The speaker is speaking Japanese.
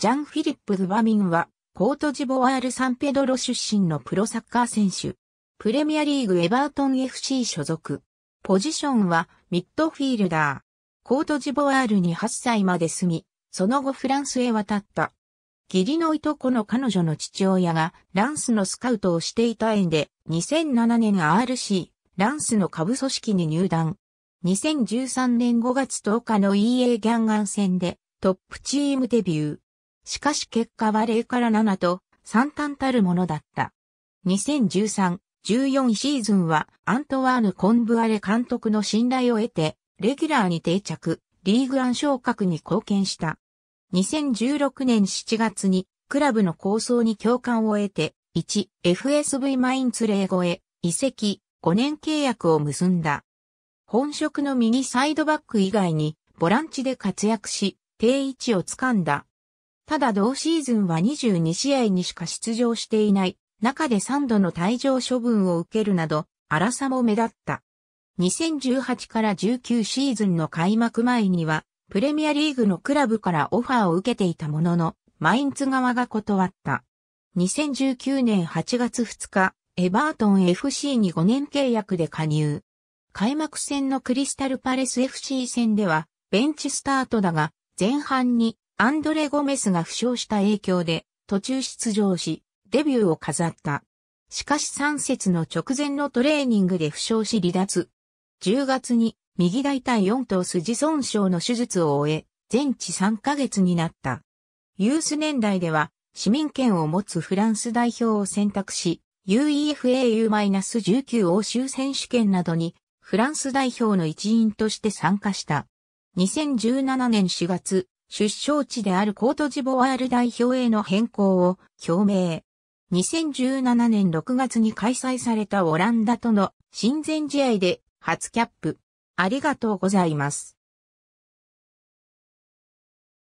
ジャン・フィリップ・ゥバミンは、コートジボワール・サンペドロ出身のプロサッカー選手。プレミアリーグエバートン FC 所属。ポジションはミッドフィールダー。コートジボワールに8歳まで住み、その後フランスへ渡った。義理のいとこの彼女の父親がランスのスカウトをしていた縁で、2007年 RC、ランスの下部組織に入団。2013年5月10日の EA ギャンガン戦でトップチームデビュー。しかし結果は0から7と惨憺たるものだった。2013、14シーズンはアントワーヌ・コンブアレ監督の信頼を得て、レギュラーに定着、リーグン昇格に貢献した。2016年7月にクラブの構想に共感を得て、1、FSV マインツレー越え、移籍、5年契約を結んだ。本職の右サイドバック以外に、ボランチで活躍し、定位置をつかんだただ同シーズンは22試合にしか出場していない、中で3度の退場処分を受けるなど、荒さも目立った。2018から19シーズンの開幕前には、プレミアリーグのクラブからオファーを受けていたものの、マインツ側が断った。2019年8月2日、エバートン FC に5年契約で加入。開幕戦のクリスタルパレス FC 戦では、ベンチスタートだが、前半にアンドレ・ゴメスが負傷した影響で途中出場し、デビューを飾った。しかし3節の直前のトレーニングで負傷し離脱。10月に右大腿4頭筋損傷の手術を終え、全治3ヶ月になった。ユース年代では市民権を持つフランス代表を選択し、UEFAU-19 欧州選手権などにフランス代表の一員として参加した。2017年4月、出生地であるコートジボワール代表への変更を表明。2017年6月に開催されたオランダとの親善試合で初キャップ。ありがとうございます。